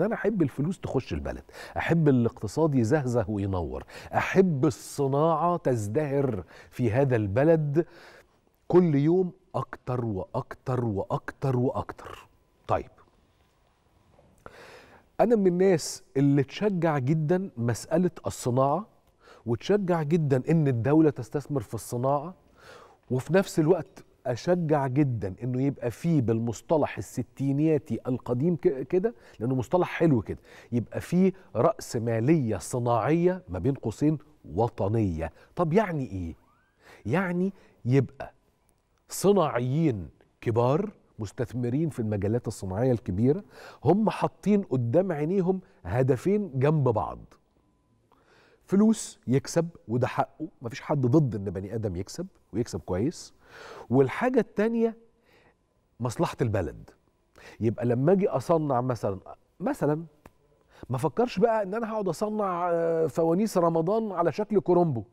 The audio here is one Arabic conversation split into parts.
انا احب الفلوس تخش البلد احب الاقتصاد يزهزه وينور احب الصناعه تزدهر في هذا البلد كل يوم اكتر واكتر واكتر واكتر طيب انا من الناس اللي تشجع جدا مساله الصناعه وتشجع جدا ان الدوله تستثمر في الصناعه وفي نفس الوقت اشجع جدا انه يبقى فيه بالمصطلح الستينياتي القديم كده لانه مصطلح حلو كده يبقى فيه راس ماليه صناعيه ما بين قوسين وطنيه طب يعني ايه يعني يبقى صناعيين كبار مستثمرين في المجالات الصناعيه الكبيره هم حاطين قدام عينيهم هدفين جنب بعض فلوس يكسب وده حقه مفيش حد ضد ان بني ادم يكسب ويكسب كويس والحاجه التانيه مصلحه البلد يبقى لما اجي اصنع مثلا مثلا ما فكرش بقى ان انا هقعد اصنع آه، فوانيس رمضان على شكل كرومبو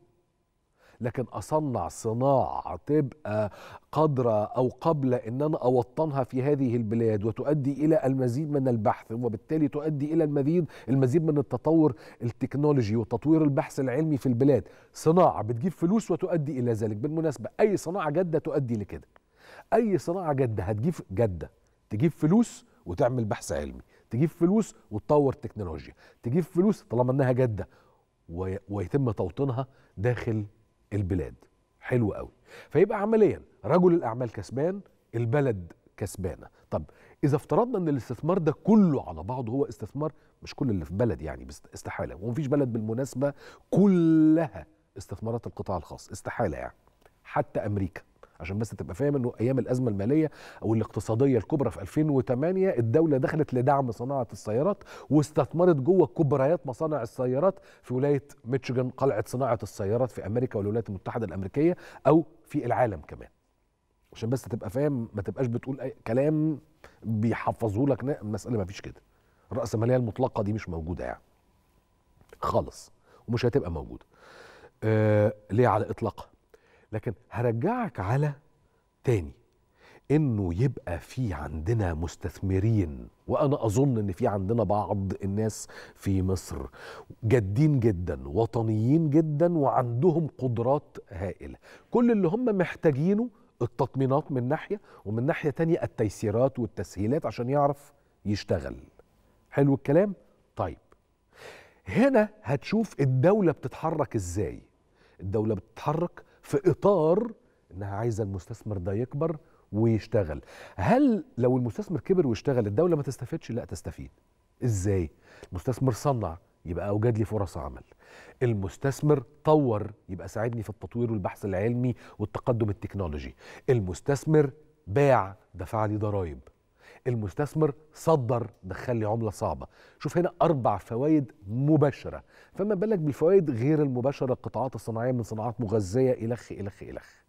لكن اصنع صناعه تبقى قادره او قبل ان انا اوطنها في هذه البلاد وتؤدي الى المزيد من البحث وبالتالي تؤدي الى المزيد المزيد من التطور التكنولوجي وتطوير البحث العلمي في البلاد صناعه بتجيب فلوس وتؤدي الى ذلك بالمناسبه اي صناعه جاده تؤدي لكده اي صناعه جاده هتجيب جاده تجيب فلوس وتعمل بحث علمي تجيب فلوس وتطور تكنولوجيا تجيب فلوس طالما انها جاده ويتم توطينها داخل البلاد حلو قوي فيبقى عمليا رجل الاعمال كسبان البلد كسبانه طب اذا افترضنا ان الاستثمار ده كله على بعضه هو استثمار مش كل اللي في بلد يعني استحاله ومفيش بلد بالمناسبه كلها استثمارات القطاع الخاص استحاله يعني حتى امريكا عشان بس تبقى فاهم انه ايام الازمه الماليه او الاقتصاديه الكبرى في 2008 الدوله دخلت لدعم صناعه السيارات واستثمرت جوه كبريات مصانع السيارات في ولايه ميتشيغان قلعه صناعه السيارات في امريكا والولايات المتحده الامريكيه او في العالم كمان عشان بس تبقى فاهم ما تبقاش بتقول اي كلام بيحفظه لك المساله ما فيش كده الرأسمالية المطلقة دي مش موجودة يعني خالص ومش هتبقى موجودة آه ليه على إطلاقها لكن هرجعك على تاني انه يبقى في عندنا مستثمرين وانا اظن ان في عندنا بعض الناس في مصر جادين جدا وطنيين جدا وعندهم قدرات هائله كل اللي هم محتاجينه التطمينات من ناحيه ومن ناحيه تانية التيسيرات والتسهيلات عشان يعرف يشتغل حلو الكلام طيب هنا هتشوف الدوله بتتحرك ازاي الدوله بتتحرك في اطار انها عايزه المستثمر ده يكبر ويشتغل هل لو المستثمر كبر واشتغل الدوله ما تستفدش لا تستفيد ازاي المستثمر صنع يبقى اوجد لي فرص عمل المستثمر طور يبقى ساعدني في التطوير والبحث العلمي والتقدم التكنولوجي المستثمر باع دفع لي ضرائب المستثمر صدر دخل لي عمله صعبه شوف هنا اربع فوائد مباشره فما بالك بالفوائد غير المباشره القطاعات الصناعيه من صناعات مغذيه الخ الخ الخ